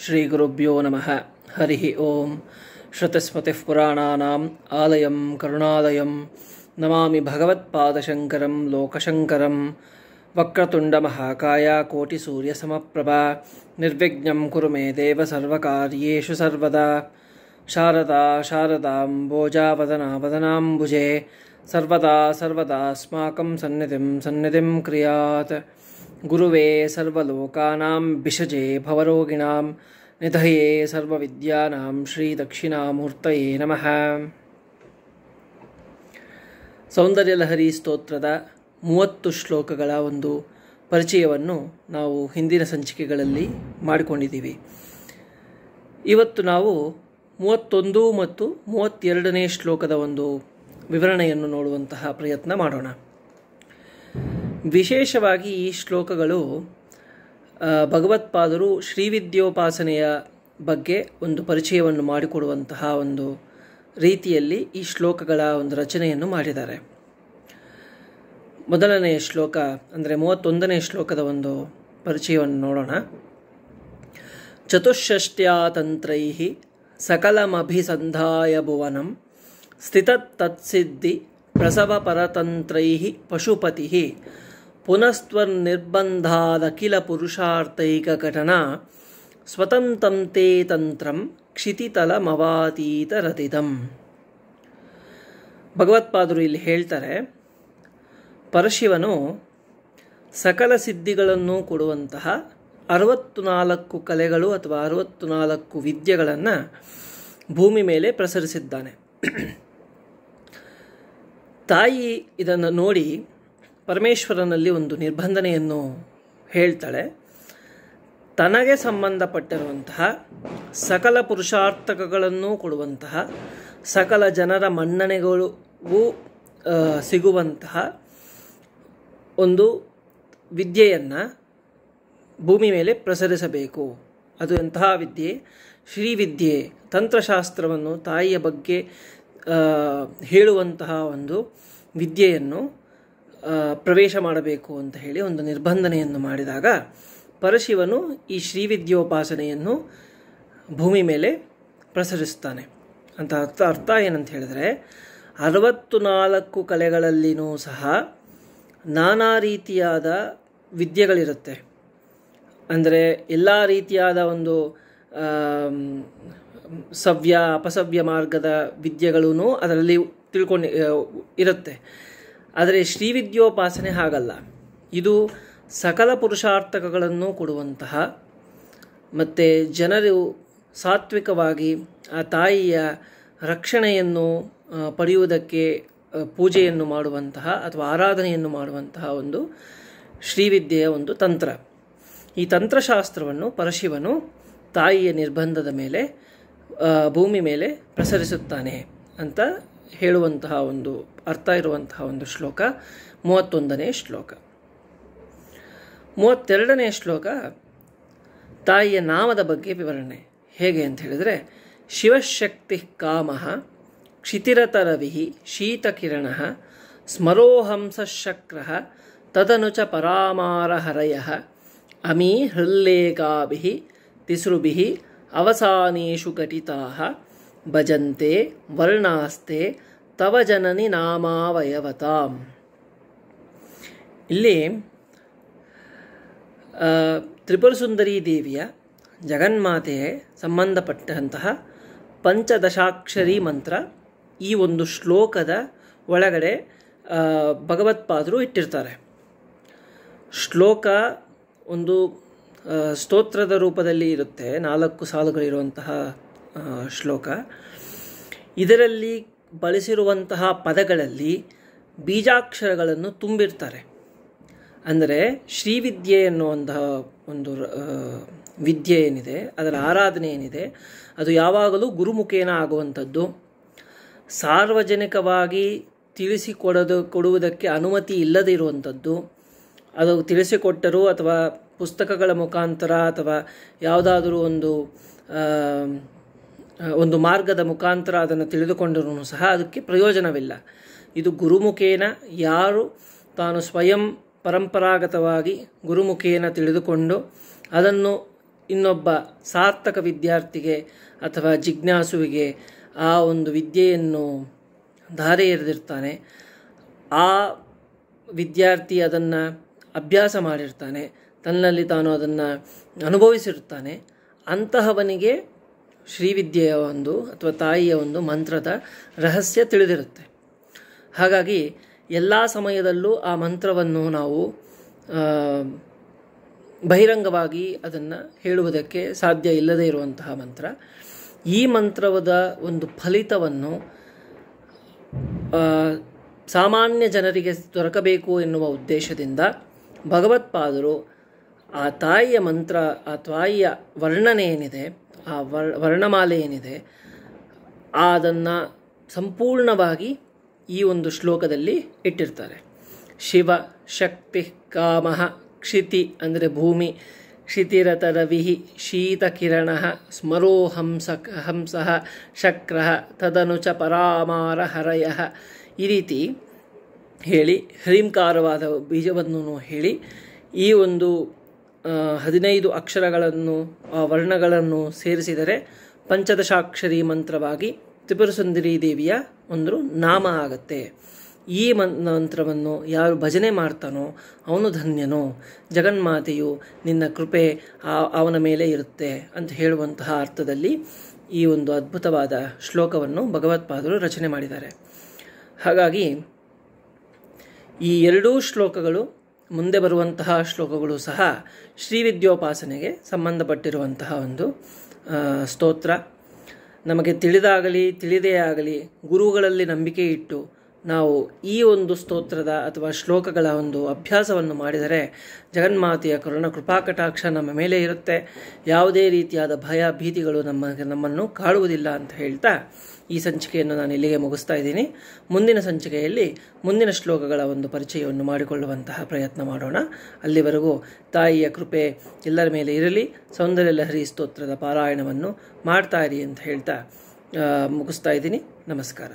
श्रीगुरुभ्यो नमः हरिः ॐ श्रुतिस्मृतिः पुराणानाम् आलयं करुणालयं नमामि भगवत्पादशङ्करं लोकशङ्करं वक्रतुण्डमहाकाया कोटिसूर्यसमप्रभा निर्विज्ञम् कुरु मे देव सर्वकार्येषु सर्वदा शारदा शारदाम्बोजावदनावदनाम्बुजे सर्वदा सर्वदास्माकं सन्निधिं सन्निधिं क्रियात् ಗುರುವೇ ಸರ್ವಲೋಕಾನಾಂ ಬಿಷಜೆ ಭವರೋಗಿಣಾಂ ನಿಧಯೇ ಸರ್ವವಿದ್ಯಾನಾಂ ಶ್ರೀ ದಕ್ಷಿಣಾಮೂರ್ತಯೇ ನಮಃ ಸೌಂದರ್ಯಲಹರಿ ಸ್ತೋತ್ರದ ಮೂವತ್ತು ಶ್ಲೋಕಗಳ ಒಂದು ಪರಿಚಯವನ್ನು ನಾವು ಹಿಂದಿನ ಸಂಚಿಕೆಗಳಲ್ಲಿ ಮಾಡಿಕೊಂಡಿದ್ದೀವಿ ಇವತ್ತು ನಾವು ಮೂವತ್ತೊಂದು ಮತ್ತು ಮೂವತ್ತೆರಡನೇ ಶ್ಲೋಕದ ಒಂದು ವಿವರಣೆಯನ್ನು ನೋಡುವಂತಹ ಪ್ರಯತ್ನ ಮಾಡೋಣ ವಿಶೇಷವಾಗಿ ಈ ಶ್ಲೋಕಗಳು ಭಗವತ್ಪಾದರು ಶ್ರೀವಿದ್ಯೋಪಾಸನೆಯ ಬಗ್ಗೆ ಒಂದು ಪರಿಚಯವನ್ನು ಮಾಡಿಕೊಡುವಂತಹ ಒಂದು ರೀತಿಯಲ್ಲಿ ಈ ಶ್ಲೋಕಗಳ ಒಂದು ರಚನೆಯನ್ನು ಮಾಡಿದ್ದಾರೆ ಮೊದಲನೆಯ ಶ್ಲೋಕ ಅಂದರೆ ಮೂವತ್ತೊಂದನೇ ಶ್ಲೋಕದ ಒಂದು ಪರಿಚಯವನ್ನು ನೋಡೋಣ ಚತುಷ್ಷ್ಟ್ಯಾತಂತ್ರೈ ಸಕಲಮಭಿಸಂಧಾಯ ಭುವನಂ ಸ್ಥಿತತ್ತತ್ಸಿದ್ಧಿ ಪ್ರಸವಪರತಂತ್ರೈ ಪಶುಪತಿ ಪುನಸ್ತ್ವರ್ನಿರ್ಬಂಧಾದಖಿಲ ಪುರುಷಾರ್ಥೈಕಕಟನಾ ಸ್ವತಂತಂ ತೇ ತಂತ್ರಂ ಕ್ಷಿತಿತಲಮವಾತೀತ ರತಿದಂ ಭಗವತ್ಪಾದರು ಇಲ್ಲಿ ಹೇಳ್ತಾರೆ ಪರಶಿವನು ಸಕಲ ಸಿದ್ಧಿಗಳನ್ನು ಕೊಡುವಂತಹ ಅರವತ್ತು ನಾಲ್ಕು ಕಲೆಗಳು ಅಥವಾ ಅರವತ್ತು ನಾಲ್ಕು ವಿದ್ಯೆಗಳನ್ನು ಭೂಮಿ ಮೇಲೆ ಪ್ರಸರಿಸಿದ್ದಾನೆ ತಾಯಿ ಇದನ್ನು ನೋಡಿ ಪರಮೇಶ್ವರನಲ್ಲಿ ಒಂದು ನಿರ್ಬಂಧನೆಯನ್ನು ಹೇಳ್ತಾಳೆ ತನಗೆ ಸಂಬಂಧಪಟ್ಟಿರುವಂತಹ ಸಕಲ ಪುರುಷಾರ್ಥಕಗಳನ್ನು ಕೊಡುವಂತಹ ಸಕಲ ಜನರ ಮನ್ನಣೆಗಳು ಸಿಗುವಂತಹ ಒಂದು ವಿದ್ಯೆಯನ್ನು ಭೂಮಿ ಮೇಲೆ ಪ್ರಸರಿಸಬೇಕು ಅದು ಎಂತಹ ವಿದ್ಯೆ ಶ್ರೀವಿದ್ಯೆ ತಂತ್ರಶಾಸ್ತ್ರವನ್ನು ತಾಯಿಯ ಬಗ್ಗೆ ಹೇಳುವಂತಹ ಒಂದು ವಿದ್ಯೆಯನ್ನು ಪ್ರವೇಶ ಮಾಡಬೇಕು ಅಂತ ಹೇಳಿ ಒಂದು ನಿರ್ಬಂಧನೆಯನ್ನು ಮಾಡಿದಾಗ ಪರಶಿವನು ಈ ಶ್ರೀವಿದ್ಯೋಪಾಸನೆಯನ್ನು ಭೂಮಿ ಮೇಲೆ ಪ್ರಸರಿಸ್ತಾನೆ ಅಂತ ಅರ್ಥ ಅರ್ಥ ಏನಂತ ಹೇಳಿದ್ರೆ ಅರವತ್ತು ನಾಲ್ಕು ಕಲೆಗಳಲ್ಲಿನೂ ಸಹ ನಾನಾ ರೀತಿಯಾದ ವಿದ್ಯೆಗಳಿರುತ್ತೆ ಅಂದರೆ ಎಲ್ಲ ರೀತಿಯಾದ ಒಂದು ಸವ್ಯ ಅಪಸವ್ಯ ಮಾರ್ಗದ ವಿದ್ಯೆಗಳೂ ಅದರಲ್ಲಿ ತಿಳ್ಕೊಂಡು ಇರುತ್ತೆ ಆದರೆ ಶ್ರೀವಿದ್ಯೋಪಾಸನೆ ಹಾಗಲ್ಲ ಇದು ಸಕಲ ಪುರುಷಾರ್ಥಕಗಳನ್ನು ಕೊಡುವಂತಹ ಮತ್ತು ಜನರು ಸಾತ್ವಿಕವಾಗಿ ಆ ತಾಯಿಯ ರಕ್ಷಣೆಯನ್ನು ಪಡೆಯುವುದಕ್ಕೆ ಪೂಜೆಯನ್ನು ಮಾಡುವಂತಹ ಅಥವಾ ಆರಾಧನೆಯನ್ನು ಮಾಡುವಂತಹ ಒಂದು ಶ್ರೀವಿದ್ಯೆಯ ಒಂದು ತಂತ್ರ ಈ ತಂತ್ರಶಾಸ್ತ್ರವನ್ನು ಪರಶಿವನು ತಾಯಿಯ ನಿರ್ಬಂಧದ ಮೇಲೆ ಭೂಮಿ ಮೇಲೆ ಪ್ರಸರಿಸುತ್ತಾನೆ ಅಂತ ಹೇಳುವಂತಹ ಒಂದು ಅರ್ಥ ಇರುವಂತಹ ಒಂದು ಶ್ಲೋಕ ಮೂವತ್ತೊಂದನೇ ಶ್ಲೋಕ ಮೂವತ್ತೆರಡನೇ ಶ್ಲೋಕ ತಾಯಿಯ ನಾಮದ ಬಗ್ಗೆ ವಿವರಣೆ ಹೇಗೆ ಅಂತ ಹೇಳಿದರೆ ಶಿವಶಕ್ತಿ ಕಾಮಃ ಕ್ಷಿತಿರತರವಿ ಶೀತಕಿರಣ ಸ್ಮರೋಹಂಸಶಕ್ರ ತದನು ಚ ಪರಾಮಾರಹರಯ ಅಮೀ ಹೃಲ್ಲೇಖಾಭಿ ತಿಸೃಭಿ ಅವಸಾನೇಶು ಘಟಿತಾ ಭಜಂತೆ ವರ್ಣಾಸ್ತೆ ತವ ಜನನಿ ನಾಮಾವಯವತಾಂ ಇಲ್ಲಿ ತ್ರಿಪುರ ಸುಂದರಿ ದೇವಿಯ ಜಗನ್ಮಾತೆಗೆ ಸಂಬಂಧಪಟ್ಟಂತಹ ಪಂಚದಶಾಕ್ಷರಿ ಮಂತ್ರ ಈ ಒಂದು ಶ್ಲೋಕದ ಒಳಗಡೆ ಭಗವತ್ಪಾದರು ಇಟ್ಟಿರ್ತಾರೆ ಶ್ಲೋಕ ಒಂದು ಸ್ತೋತ್ರದ ರೂಪದಲ್ಲಿ ಇರುತ್ತೆ ನಾಲ್ಕು ಸಾಲುಗಳಿರುವಂತಹ ಶ್ಲೋಕ ಇದರಲ್ಲಿ ಬಳಸಿರುವಂತಹ ಪದಗಳಲ್ಲಿ ಬೀಜಾಕ್ಷರಗಳನ್ನು ತುಂಬಿರ್ತಾರೆ ಅಂದರೆ ಶ್ರೀವಿದ್ಯೆ ಎನ್ನುವಂತಹ ಒಂದು ವಿದ್ಯೆ ಏನಿದೆ ಅದರ ಆರಾಧನೆ ಏನಿದೆ ಅದು ಯಾವಾಗಲೂ ಗುರುಮುಖೇನ ಆಗುವಂಥದ್ದು ಸಾರ್ವಜನಿಕವಾಗಿ ತಿಳಿಸಿಕೊಡೋದು ಕೊಡುವುದಕ್ಕೆ ಅನುಮತಿ ಇಲ್ಲದೇ ಇರುವಂಥದ್ದು ಅದು ತಿಳಿಸಿಕೊಟ್ಟರೂ ಅಥವಾ ಪುಸ್ತಕಗಳ ಮುಖಾಂತರ ಅಥವಾ ಯಾವುದಾದರೂ ಒಂದು ಒಂದು ಮಾರ್ಗದ ಮುಖಾಂತರ ಅದನ್ನು ತಿಳಿದುಕೊಂಡರೂ ಸಹ ಅದಕ್ಕೆ ಪ್ರಯೋಜನವಿಲ್ಲ ಇದು ಗುರುಮುಖೇನ ಯಾರು ತಾನು ಸ್ವಯಂ ಪರಂಪರಾಗತವಾಗಿ ಗುರುಮುಖೇನ ತಿಳಿದುಕೊಂಡು ಅದನ್ನು ಇನ್ನೊಬ್ಬ ಸಾರ್ಥಕ ವಿದ್ಯಾರ್ಥಿಗೆ ಅಥವಾ ಜಿಜ್ಞಾಸುವಿಗೆ ಆ ಒಂದು ವಿದ್ಯೆಯನ್ನು ಧಾರೆ ಎರೆದಿರ್ತಾನೆ ಆ ವಿದ್ಯಾರ್ಥಿ ಅದನ್ನು ಅಭ್ಯಾಸ ಮಾಡಿರ್ತಾನೆ ತನ್ನಲ್ಲಿ ತಾನು ಅದನ್ನು ಅನುಭವಿಸಿರ್ತಾನೆ ಅಂತಹವನಿಗೆ ಶ್ರೀವಿದ್ಯೆಯ ಒಂದು ಅಥವಾ ತಾಯಿಯ ಒಂದು ಮಂತ್ರದ ರಹಸ್ಯ ತಿಳಿದಿರುತ್ತೆ ಹಾಗಾಗಿ ಎಲ್ಲ ಸಮಯದಲ್ಲೂ ಆ ಮಂತ್ರವನ್ನು ನಾವು ಬಹಿರಂಗವಾಗಿ ಅದನ್ನು ಹೇಳುವುದಕ್ಕೆ ಸಾಧ್ಯ ಇಲ್ಲದೇ ಇರುವಂತಹ ಮಂತ್ರ ಈ ಮಂತ್ರವದ ಒಂದು ಫಲಿತವನ್ನು ಸಾಮಾನ್ಯ ಜನರಿಗೆ ದೊರಕಬೇಕು ಎನ್ನುವ ಉದ್ದೇಶದಿಂದ ಭಗವತ್ಪಾದರು ಆ ತಾಯಿಯ ಮಂತ್ರ ಆ ತಾಯಿಯ ವರ್ಣನೆ ಏನಿದೆ ಆ ವರ್ ವರ್ಣಮಾಲೆ ಏನಿದೆ ಅದನ್ನು ಸಂಪೂರ್ಣವಾಗಿ ಈ ಒಂದು ಶ್ಲೋಕದಲ್ಲಿ ಇಟ್ಟಿರ್ತಾರೆ ಶಿವ ಶಕ್ತಿ ಕಾಮಹ ಕ್ಷಿತಿ ಅಂದರೆ ಭೂಮಿ ಕ್ಷಿತಿರತ ರವಿ ಶೀತಕಿರಣ ಸ್ಮರೋ ಹಂಸ ಹಂಸ ಶಕ್ರ ತದನುಚ ಪರಾಮಾರ ಹರಯ ಈ ರೀತಿ ಹೇಳಿ ಹ್ರೀಂಕಾರವಾದ ಬೀಜವನ್ನು ಹೇಳಿ ಈ ಒಂದು ಹದಿನೈದು ಅಕ್ಷರಗಳನ್ನು ವರ್ಣಗಳನ್ನು ಸೇರಿಸಿದರೆ ಪಂಚದಶಾಕ್ಷರಿ ಮಂತ್ರವಾಗಿ ತ್ರಿಪುರಸುಂದರಿ ದೇವಿಯ ಒಂದು ನಾಮ ಆಗತ್ತೆ ಈ ಮಂತ್ರವನ್ನು ಯಾರು ಭಜನೆ ಮಾಡ್ತಾನೋ ಅವನು ಧನ್ಯನೋ ಜಗನ್ಮಾತೆಯು ನಿನ್ನ ಕೃಪೆ ಅವನ ಮೇಲೆ ಇರುತ್ತೆ ಅಂತ ಹೇಳುವಂತಹ ಅರ್ಥದಲ್ಲಿ ಈ ಒಂದು ಅದ್ಭುತವಾದ ಶ್ಲೋಕವನ್ನು ಭಗವತ್ಪಾದರು ರಚನೆ ಮಾಡಿದ್ದಾರೆ ಹಾಗಾಗಿ ಈ ಎರಡೂ ಶ್ಲೋಕಗಳು ಮುಂದೆ ಬರುವಂತಹ ಶ್ಲೋಕಗಳು ಸಹ ಶ್ರೀವಿದ್ಯೋಪಾಸನೆಗೆ ಸಂಬಂಧಪಟ್ಟಿರುವಂತಹ ಒಂದು ಸ್ತೋತ್ರ ನಮಗೆ ತಿಳಿದಾಗಲಿ ತಿಳಿದೇ ಆಗಲಿ ಗುರುಗಳಲ್ಲಿ ನಂಬಿಕೆ ಇಟ್ಟು ನಾವು ಈ ಒಂದು ಸ್ತೋತ್ರದ ಅಥವಾ ಶ್ಲೋಕಗಳ ಒಂದು ಅಭ್ಯಾಸವನ್ನು ಮಾಡಿದರೆ ಜಗನ್ಮಾತೆಯ ಕರುಣ ಕೃಪಾಕಟಾಕ್ಷ ನಮ್ಮ ಮೇಲೆ ಇರುತ್ತೆ ಯಾವುದೇ ರೀತಿಯಾದ ಭಯ ಭೀತಿಗಳು ನಮ್ಮ ನಮ್ಮನ್ನು ಕಾಡುವುದಿಲ್ಲ ಅಂತ ಹೇಳ್ತಾ ಈ ಸಂಚಿಕೆಯನ್ನು ನಾನು ಇಲ್ಲಿಗೆ ಮುಗಿಸ್ತಾ ಇದ್ದೀನಿ ಮುಂದಿನ ಸಂಚಿಕೆಯಲ್ಲಿ ಮುಂದಿನ ಶ್ಲೋಕಗಳ ಒಂದು ಪರಿಚಯವನ್ನು ಮಾಡಿಕೊಳ್ಳುವಂತಹ ಪ್ರಯತ್ನ ಮಾಡೋಣ ಅಲ್ಲಿವರೆಗೂ ತಾಯಿಯ ಕೃಪೆ ಎಲ್ಲರ ಮೇಲೆ ಇರಲಿ ಸೌಂದರ್ಯ ಲಹರಿ ಸ್ತೋತ್ರದ ಪಾರಾಯಣವನ್ನು ಮಾಡ್ತಾ ಇರಿ ಅಂತ ಹೇಳ್ತಾ ಮುಗಿಸ್ತಾ ಇದ್ದೀನಿ ನಮಸ್ಕಾರ